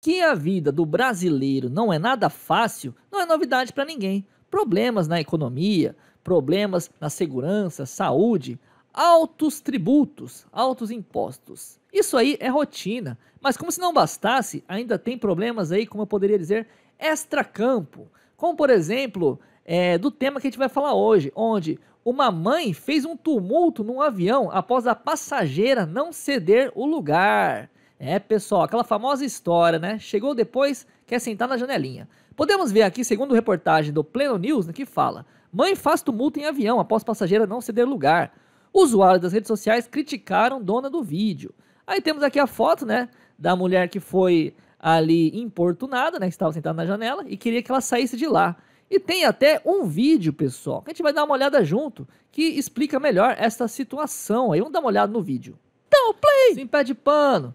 Que a vida do brasileiro não é nada fácil não é novidade para ninguém. Problemas na economia, problemas na segurança, saúde, altos tributos, altos impostos. Isso aí é rotina. Mas como se não bastasse, ainda tem problemas aí, como eu poderia dizer, extracampo. Como por exemplo, é, do tema que a gente vai falar hoje, onde uma mãe fez um tumulto num avião após a passageira não ceder o lugar. É, pessoal, aquela famosa história, né? Chegou depois, quer sentar na janelinha. Podemos ver aqui, segundo reportagem do Pleno News, né, que fala: Mãe faz tumulto em avião após passageira não ceder lugar. Usuários das redes sociais criticaram dona do vídeo. Aí temos aqui a foto, né? Da mulher que foi ali importunada, né? Que estava sentada na janela e queria que ela saísse de lá. E tem até um vídeo, pessoal, que a gente vai dar uma olhada junto, que explica melhor essa situação. Aí vamos dar uma olhada no vídeo. Então, play! Sem pé de pano.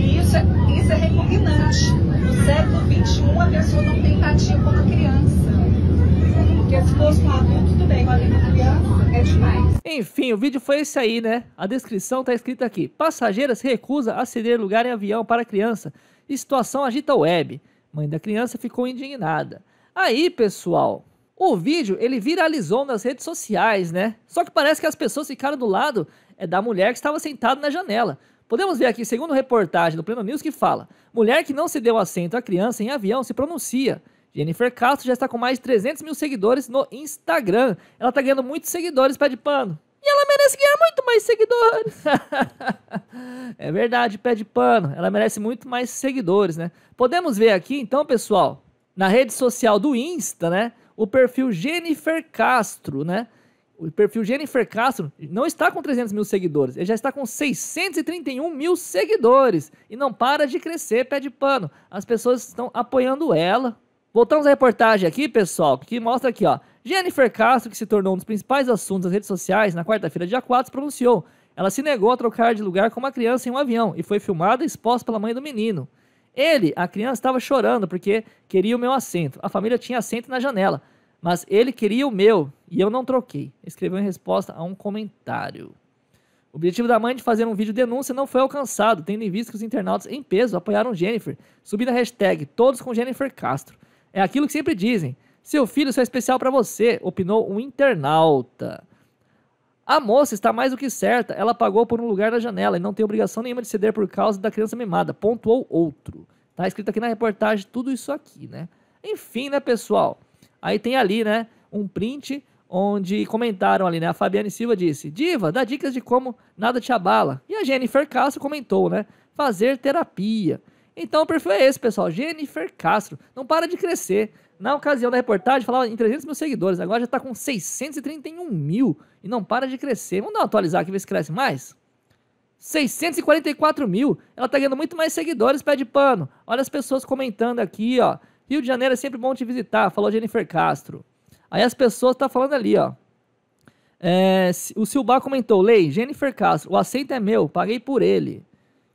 E isso é, isso é repugnante. No século XXI, a pessoa não tem empatia com a criança. Porque se fosse um adulto, tudo bem, mas uma criança é demais. Enfim, o vídeo foi esse aí, né? A descrição tá escrita aqui. Passageira se recusa a ceder lugar em avião para criança. E situação agita web. Mãe da criança ficou indignada. Aí, pessoal, o vídeo ele viralizou nas redes sociais, né? Só que parece que as pessoas ficaram do lado é da mulher que estava sentada na janela. Podemos ver aqui, segundo reportagem do Pleno News, que fala: mulher que não se deu assento à criança em avião se pronuncia. Jennifer Castro já está com mais de 300 mil seguidores no Instagram. Ela está ganhando muitos seguidores, pé de pano. E ela merece ganhar muito mais seguidores. é verdade, pé de pano. Ela merece muito mais seguidores, né? Podemos ver aqui, então, pessoal, na rede social do Insta, né? O perfil Jennifer Castro, né? O perfil Jennifer Castro não está com 300 mil seguidores, ele já está com 631 mil seguidores e não para de crescer, pé de pano. As pessoas estão apoiando ela. Voltamos à reportagem aqui, pessoal, que mostra aqui, ó. Jennifer Castro, que se tornou um dos principais assuntos das redes sociais na quarta-feira, dia 4, se pronunciou. Ela se negou a trocar de lugar com uma criança em um avião e foi filmada e exposta pela mãe do menino. Ele, a criança, estava chorando porque queria o meu assento. A família tinha assento na janela, mas ele queria o meu. E eu não troquei. Escreveu em resposta a um comentário. O objetivo da mãe de fazer um vídeo denúncia não foi alcançado, tendo em vista que os internautas em peso apoiaram Jennifer, subindo a hashtag Todos com Jennifer Castro. É aquilo que sempre dizem. Seu filho só é especial para você, opinou um internauta. A moça está mais do que certa, ela pagou por um lugar na janela e não tem obrigação nenhuma de ceder por causa da criança mimada, pontuou outro. Tá escrito aqui na reportagem tudo isso aqui, né? Enfim, né, pessoal? Aí tem ali, né, um print onde comentaram ali, né? A Fabiane Silva disse: Diva, dá dicas de como nada te abala. E a Jennifer Castro comentou, né? Fazer terapia. Então o perfil é esse, pessoal. Jennifer Castro. Não para de crescer. Na ocasião da reportagem, falava em 300 mil seguidores. Agora já está com 631 mil. E não para de crescer. Vamos dar uma atualizada aqui, ver se cresce mais. 644 mil. Ela está ganhando muito mais seguidores, pé de pano. Olha as pessoas comentando aqui, ó. Rio de Janeiro é sempre bom te visitar, falou Jennifer Castro. Aí as pessoas tá falando ali, ó. É, o Silbar comentou, Lei, Jennifer Castro, o assento é meu, paguei por ele.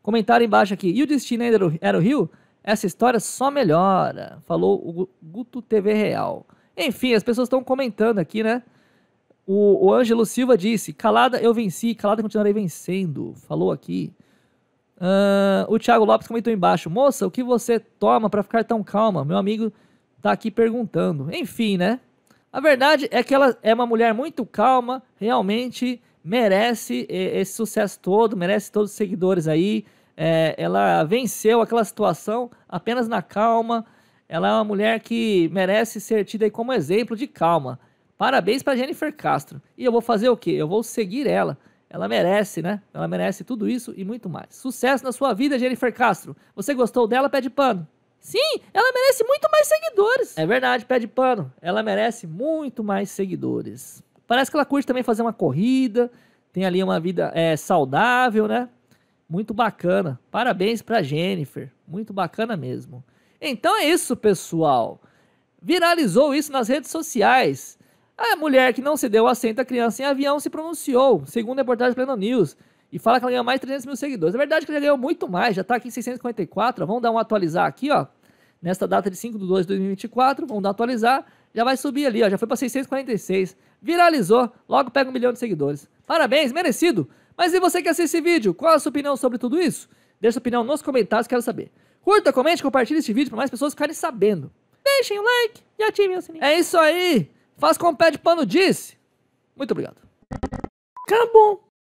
Comentário embaixo aqui, e o destino ainda era o Rio? Essa história só melhora, falou o Guto TV Real. Enfim, as pessoas estão comentando aqui, né? O, o Ângelo Silva disse, calada eu venci, calada continuarei vencendo, falou aqui. Uh, o Thiago Lopes comentou embaixo, moça, o que você toma para ficar tão calma? Meu amigo tá aqui perguntando. Enfim, né? A verdade é que ela é uma mulher muito calma, realmente merece esse sucesso todo, merece todos os seguidores aí. É, ela venceu aquela situação apenas na calma. Ela é uma mulher que merece ser tida como exemplo de calma. Parabéns para Jennifer Castro. E eu vou fazer o quê? Eu vou seguir ela. Ela merece, né? Ela merece tudo isso e muito mais. Sucesso na sua vida, Jennifer Castro. Você gostou dela? Pede pano. Sim, ela merece é verdade, pé de pano. Ela merece muito mais seguidores. Parece que ela curte também fazer uma corrida, tem ali uma vida é, saudável, né? Muito bacana. Parabéns pra Jennifer. Muito bacana mesmo. Então é isso, pessoal. Viralizou isso nas redes sociais. A mulher que não se deu assento à criança em avião se pronunciou, segundo a reportagem Pleno News, e fala que ela ganhou mais de 300 mil seguidores. É verdade que ela ganhou muito mais, já está aqui em 654. vamos dar um atualizar aqui, ó nesta data de 5 de 12 de 2024. Vamos dar atualizar. Já vai subir ali, ó, já foi para 646. Viralizou, logo pega um milhão de seguidores. Parabéns, merecido! Mas e você que assiste esse vídeo, qual a sua opinião sobre tudo isso? Deixe sua opinião nos comentários, quero saber. Curta, comente, compartilhe este vídeo para mais pessoas ficarem sabendo. Deixem o like e ativem o sininho. É isso aí! Faz como o pé de pano disse. Muito obrigado. Acabou!